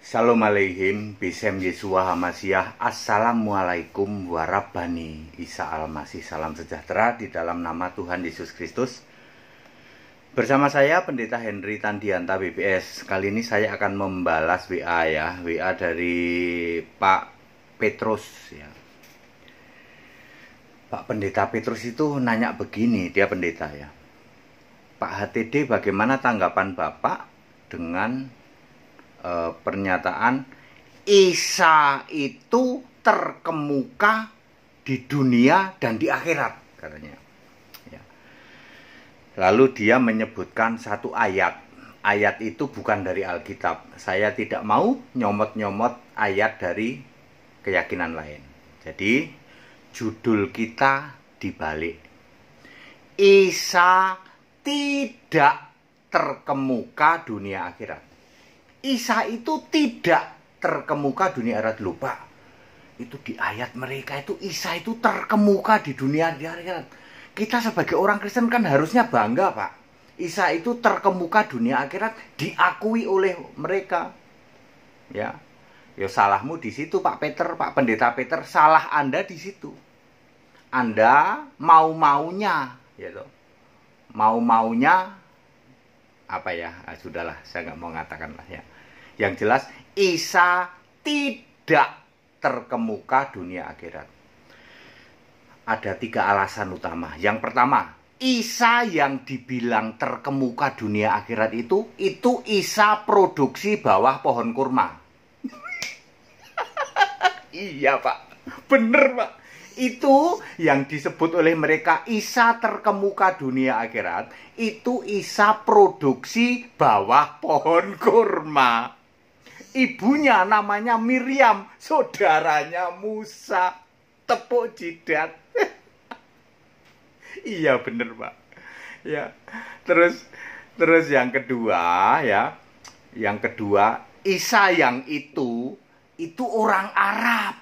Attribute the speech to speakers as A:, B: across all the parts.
A: Shalom Aleihim, Bisem Yesua Hamasiah, Assalamualaikum warabani Isa Almasih, salam sejahtera di dalam nama Tuhan Yesus Kristus. Bersama saya Pendeta Henry Tandianta BPS kali ini saya akan membalas WA ya, WA dari Pak Petrus ya. Pak Pendeta Petrus itu nanya begini, dia pendeta ya. Pak HTD bagaimana tanggapan Bapak dengan e, pernyataan Isa itu terkemuka di dunia dan di akhirat katanya. Ya. Lalu dia menyebutkan satu ayat. Ayat itu bukan dari Alkitab. Saya tidak mau nyomot-nyomot ayat dari keyakinan lain. Jadi judul kita dibalik. Isa tidak terkemuka dunia akhirat. Isa itu tidak terkemuka dunia akhirat lupa. Itu di ayat mereka itu Isa itu terkemuka di dunia akhirat. Kita sebagai orang Kristen kan harusnya bangga, Pak. Isa itu terkemuka dunia akhirat diakui oleh mereka. Ya. yo ya salahmu di situ Pak Peter, Pak Pendeta Peter, salah Anda di situ. Anda mau-maunya, ya gitu. Mau-maunya apa ya? Ah, sudahlah, saya nggak mau mengatakan lah ya. Yang jelas Isa tidak terkemuka dunia akhirat. Ada tiga alasan utama. Yang pertama, Isa yang dibilang terkemuka dunia akhirat itu, itu Isa produksi bawah pohon kurma. iya pak, bener pak. Itu yang disebut oleh mereka Isa terkemuka dunia akhirat, itu Isa produksi bawah pohon kurma. Ibunya namanya Miriam, saudaranya Musa. Tepuk jidat. iya bener Pak. Ya. Terus terus yang kedua ya. Yang kedua, Isa yang itu itu orang Arab.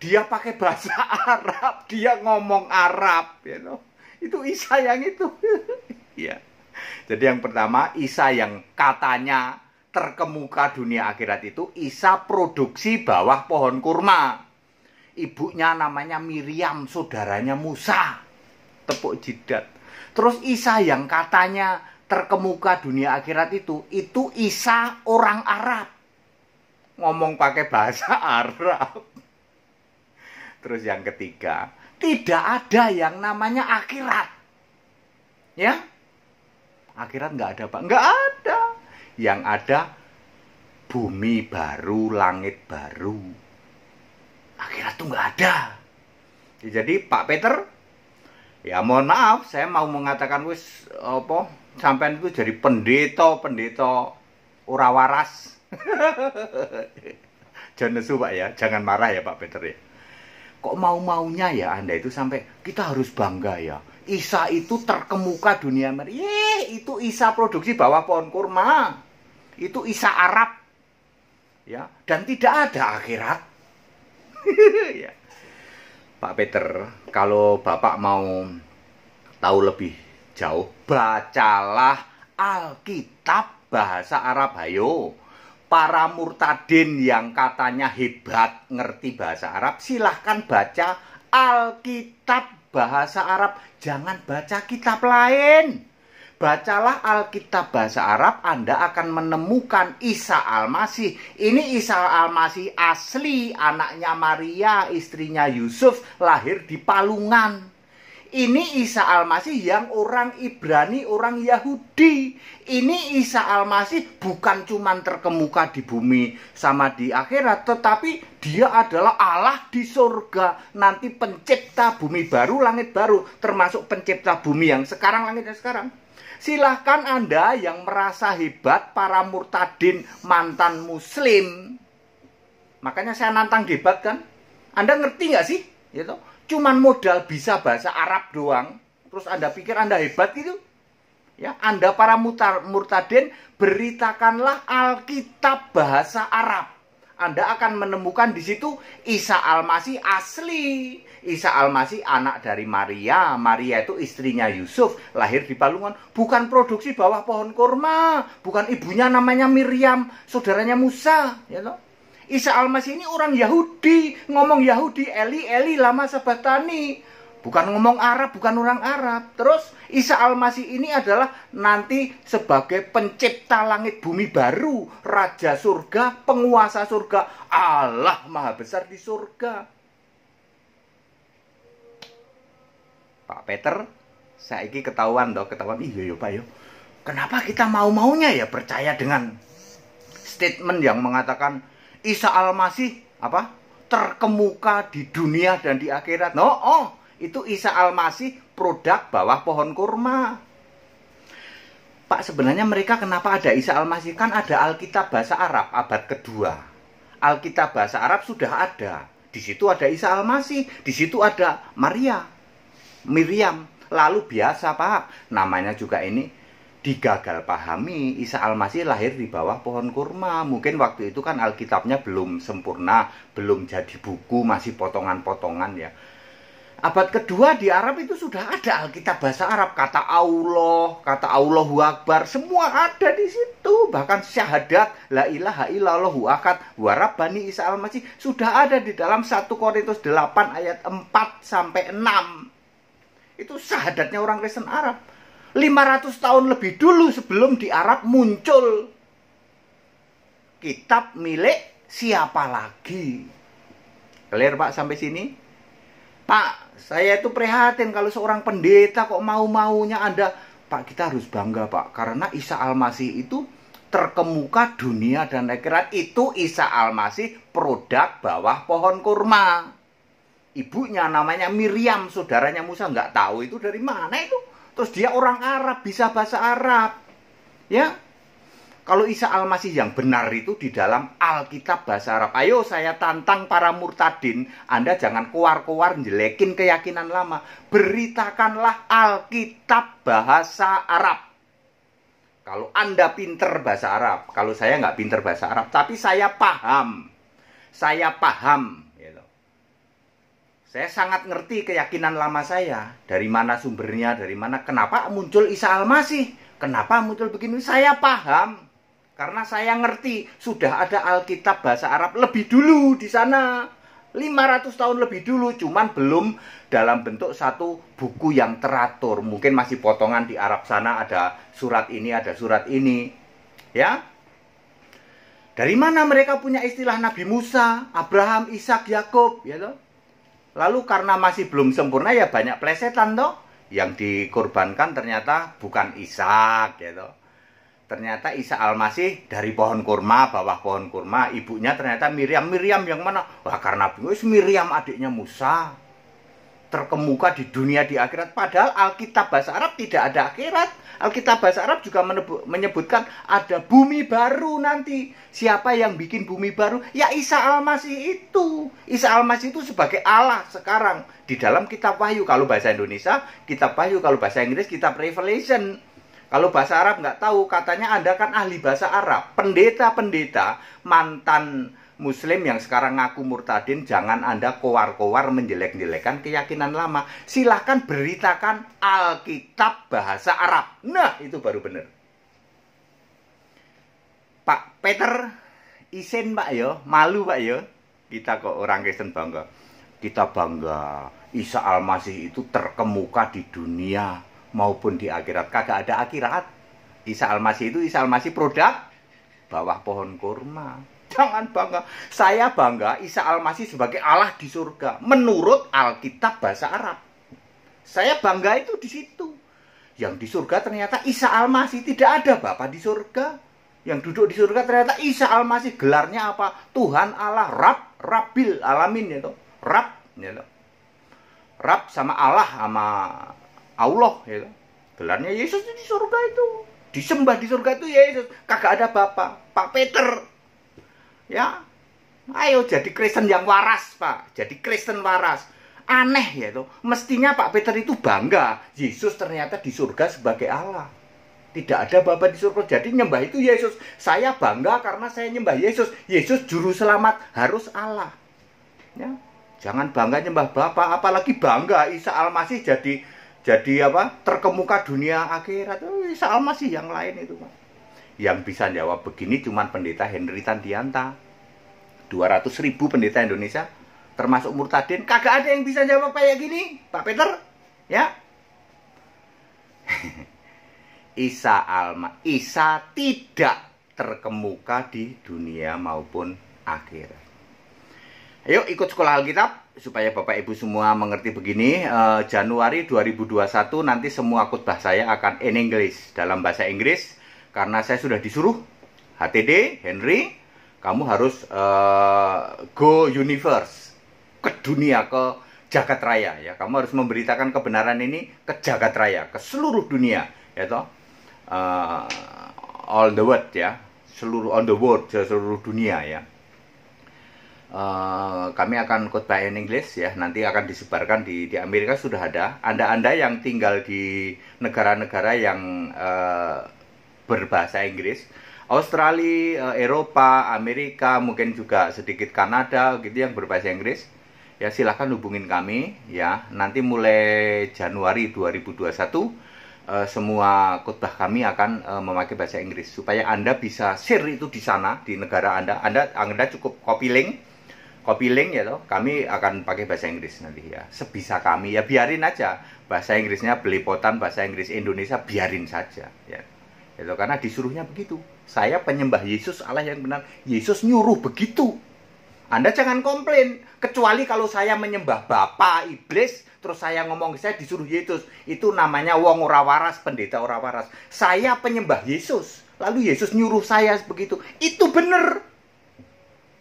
A: Dia pakai bahasa Arab, dia ngomong Arab, you know. Itu Isa yang itu. ya. Jadi yang pertama Isa yang katanya terkemuka dunia akhirat itu Isa produksi bawah pohon kurma. Ibunya namanya Miriam, saudaranya Musa. Tepuk jidat. Terus Isa yang katanya terkemuka dunia akhirat itu, itu Isa orang Arab. Ngomong pakai bahasa Arab. Terus yang ketiga, tidak ada yang namanya akhirat. Ya? Akhirat nggak ada, Pak. Nggak ada yang ada bumi baru, langit baru. Akhirat tuh nggak ada. Ya, jadi Pak Peter, ya mohon maaf, saya mau mengatakan wis apa sampean itu jadi pendeta, pendeta ora waras. jangan nesu Pak ya, jangan marah ya Pak Peter ya. Kok mau-maunya ya Anda itu sampai kita harus bangga ya. Isa itu terkemuka dunia mereka. itu Isa produksi bawah pohon kurma. Itu Isa Arab. Ya, dan tidak ada akhirat. ya. Pak Peter, kalau Bapak mau tahu lebih jauh, bacalah Alkitab bahasa Arab hayo. Para murtadin yang katanya hebat ngerti bahasa Arab, silahkan baca Alkitab bahasa Arab, jangan baca kitab lain. Bacalah Alkitab bahasa Arab, Anda akan menemukan Isa Al-Masih. Ini Isa Al-Masih asli, anaknya Maria, istrinya Yusuf, lahir di Palungan. Ini Isa Al-Masih yang orang Ibrani, orang Yahudi. Ini Isa Al-Masih bukan cuman terkemuka di bumi sama di akhirat, tetapi dia adalah Allah di surga. Nanti pencipta bumi baru, langit baru, termasuk pencipta bumi yang sekarang, langitnya sekarang. Silahkan Anda yang merasa hebat para murtadin mantan muslim. Makanya saya nantang debat kan. Anda ngerti nggak sih? Gitu cuman modal bisa bahasa Arab doang, terus Anda pikir Anda hebat gitu? Ya, Anda para mutar, murtaden beritakanlah Alkitab bahasa Arab. Anda akan menemukan di situ Isa Al-Masih asli. Isa Al-Masih anak dari Maria. Maria itu istrinya Yusuf, lahir di Palungan. Bukan produksi bawah pohon kurma, bukan ibunya namanya Miriam, saudaranya Musa, ya you know? Isa al ini orang Yahudi, ngomong Yahudi, Eli, Eli, lama sabatani. Bukan ngomong Arab, bukan orang Arab. Terus Isa al ini adalah nanti sebagai pencipta langit bumi baru, raja surga, penguasa surga, Allah Maha Besar di surga. Pak Peter, saya ini ketahuan dong, ketahuan. Iya yo iya, Pak yo. Iya. Kenapa kita mau-maunya ya percaya dengan statement yang mengatakan Isa Al-Masih apa? terkemuka di dunia dan di akhirat. No, oh, itu Isa Al-Masih produk bawah pohon kurma. Pak, sebenarnya mereka kenapa ada Isa Al-Masih? Kan ada Alkitab bahasa Arab abad kedua. Alkitab bahasa Arab sudah ada. Di situ ada Isa Al-Masih, di situ ada Maria, Miriam. Lalu biasa, Pak. Namanya juga ini digagal pahami Isa Al-Masih lahir di bawah pohon kurma mungkin waktu itu kan Alkitabnya belum sempurna belum jadi buku masih potongan-potongan ya abad kedua di Arab itu sudah ada Alkitab bahasa Arab kata Allah kata Allahu Akbar semua ada di situ bahkan syahadat la ilaha illallahu akad warabani Isa Al-Masih sudah ada di dalam 1 Korintus 8 ayat 4 sampai 6 itu syahadatnya orang Kristen Arab 500 tahun lebih dulu sebelum di Arab muncul kitab milik siapa lagi? Clear Pak sampai sini? Pak, saya itu prihatin kalau seorang pendeta kok mau-maunya Anda Pak, kita harus bangga Pak karena Isa Al-Masih itu terkemuka dunia dan akhirat itu Isa Al-Masih produk bawah pohon kurma. Ibunya namanya Miriam, saudaranya Musa nggak tahu itu dari mana itu. Terus dia orang Arab, bisa bahasa Arab. Ya. Kalau Isa Al-Masih yang benar itu di dalam Alkitab bahasa Arab. Ayo saya tantang para murtadin, Anda jangan keluar-keluar jelekin keyakinan lama. Beritakanlah Alkitab bahasa Arab. Kalau Anda pinter bahasa Arab, kalau saya nggak pinter bahasa Arab, tapi saya paham. Saya paham saya sangat ngerti keyakinan lama saya. Dari mana sumbernya, dari mana, kenapa muncul Isa Al-Masih. Kenapa muncul begini, saya paham. Karena saya ngerti, sudah ada Alkitab bahasa Arab lebih dulu di sana. 500 tahun lebih dulu, cuman belum dalam bentuk satu buku yang teratur. Mungkin masih potongan di Arab sana ada surat ini, ada surat ini. Ya, dari mana mereka punya istilah Nabi Musa, Abraham, Ishak, Yakub, ya know? Lalu karena masih belum sempurna ya banyak plesetan toh. Yang dikorbankan ternyata bukan Ishak gitu. Ternyata Isa Al-Masih dari pohon kurma, bawah pohon kurma, ibunya ternyata Miriam. Miriam yang mana? Wah karena bingung, Miriam adiknya Musa terkemuka di dunia di akhirat. Padahal Alkitab bahasa Arab tidak ada akhirat. Alkitab bahasa Arab juga menyebutkan ada bumi baru nanti. Siapa yang bikin bumi baru? Ya Isa Almasih itu. Isa Almasih itu sebagai Allah sekarang di dalam kitab Wahyu. Kalau bahasa Indonesia, kitab Wahyu. Kalau bahasa Inggris, kitab Revelation. Kalau bahasa Arab nggak tahu, katanya Anda kan ahli bahasa Arab. Pendeta-pendeta, mantan Muslim yang sekarang ngaku murtadin, jangan Anda kowar-kowar menjelek-jelekan keyakinan lama. Silahkan beritakan Alkitab bahasa Arab. Nah, itu baru benar. Pak Peter, isin Pak yo, ya? malu Pak yo. Ya? Kita kok orang Kristen bangga. Kita bangga Isa Al-Masih itu terkemuka di dunia maupun di akhirat. Kagak ada akhirat. Isa Al-Masih itu Isa Al-Masih produk bawah pohon kurma. Jangan bangga. Saya bangga Isa Al-Masih sebagai Allah di surga. Menurut Alkitab bahasa Arab. Saya bangga itu di situ. Yang di surga ternyata Isa Al-Masih. Tidak ada Bapak di surga. Yang duduk di surga ternyata Isa Al-Masih. Gelarnya apa? Tuhan Allah. Rab, Rabil Alamin. ya toh. Rab. ya toh. Rab sama Allah sama Allah. ya toh. Gelarnya Yesus di surga itu disembah di surga itu Yesus kagak ada bapak Pak Peter Ya, ayo jadi Kristen yang waras, Pak. Jadi Kristen waras. Aneh ya itu. Mestinya Pak Peter itu bangga. Yesus ternyata di surga sebagai Allah. Tidak ada Bapak di surga. Jadi nyembah itu Yesus. Saya bangga karena saya nyembah Yesus. Yesus juru selamat harus Allah. Ya. Jangan bangga nyembah Bapak apalagi bangga Isa Almasih jadi jadi apa? terkemuka dunia akhirat. Oh, Isa Almasih yang lain itu, Pak. Yang bisa jawab begini cuman pendeta Henry Tandianta. 200 ribu pendeta Indonesia termasuk Murtadin kagak ada yang bisa jawab kayak gini Pak Peter ya Isa Alma Isa tidak terkemuka di dunia maupun akhir. Ayo ikut sekolah Alkitab supaya Bapak Ibu semua mengerti begini. Uh, Januari 2021 nanti semua bahasa saya akan in English dalam bahasa Inggris karena saya sudah disuruh HTD Henry kamu harus uh, go universe ke dunia ke jagat raya ya kamu harus memberitakan kebenaran ini ke jagat raya ke seluruh dunia ya toh uh, all the world ya seluruh on the world ya, seluruh dunia ya Uh, kami akan khotbah in English ya nanti akan disebarkan di di Amerika sudah ada anda-anda yang tinggal di negara-negara yang uh, berbahasa Inggris. Australia, eh, Eropa, Amerika, mungkin juga sedikit Kanada gitu yang berbahasa Inggris. Ya silahkan hubungin kami ya. Nanti mulai Januari 2021 eh, semua khotbah kami akan eh, memakai bahasa Inggris supaya Anda bisa share itu di sana di negara Anda. Anda Anda cukup copy link copy link ya toh kami akan pakai bahasa Inggris nanti ya sebisa kami ya biarin aja bahasa Inggrisnya belepotan bahasa Inggris Indonesia biarin saja ya itu karena disuruhnya begitu. Saya penyembah Yesus Allah yang benar. Yesus nyuruh begitu. Anda jangan komplain. Kecuali kalau saya menyembah Bapa Iblis, terus saya ngomong saya disuruh Yesus. Itu namanya wong ora waras, pendeta ora waras. Saya penyembah Yesus. Lalu Yesus nyuruh saya begitu. Itu benar.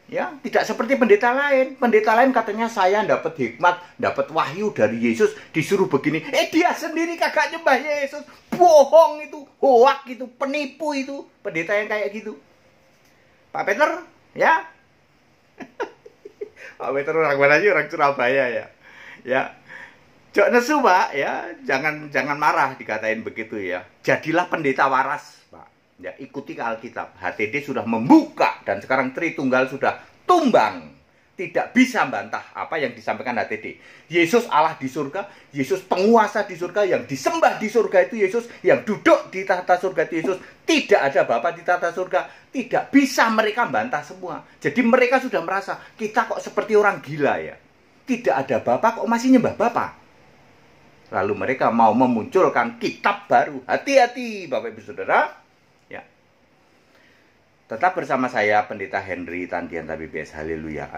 A: Ya, tidak seperti pendeta lain. Pendeta lain katanya saya dapat hikmat, dapat wahyu dari Yesus, disuruh begini. Eh dia sendiri kagak nyembah Yesus. Bohong itu hoak gitu, penipu itu, pendeta yang kayak gitu. Pak Peter, ya. Pak Peter orang mana sih? Orang Surabaya ya. Ya. Jok nesu, Pak, ya. Jangan jangan marah dikatain begitu ya. Jadilah pendeta waras, Pak. Ya, ikuti Alkitab. HTD sudah membuka dan sekarang Tritunggal sudah tumbang tidak bisa bantah apa yang disampaikan HTD. Yesus Allah di surga, Yesus penguasa di surga, yang disembah di surga itu Yesus, yang duduk di tata surga itu Yesus. Tidak ada Bapak di tata surga, tidak bisa mereka bantah semua. Jadi mereka sudah merasa, kita kok seperti orang gila ya. Tidak ada Bapak, kok masih nyembah Bapak. Lalu mereka mau memunculkan kitab baru. Hati-hati Bapak Ibu Saudara. Ya. Tetap bersama saya Pendeta Henry Tandian BBS. Haleluya.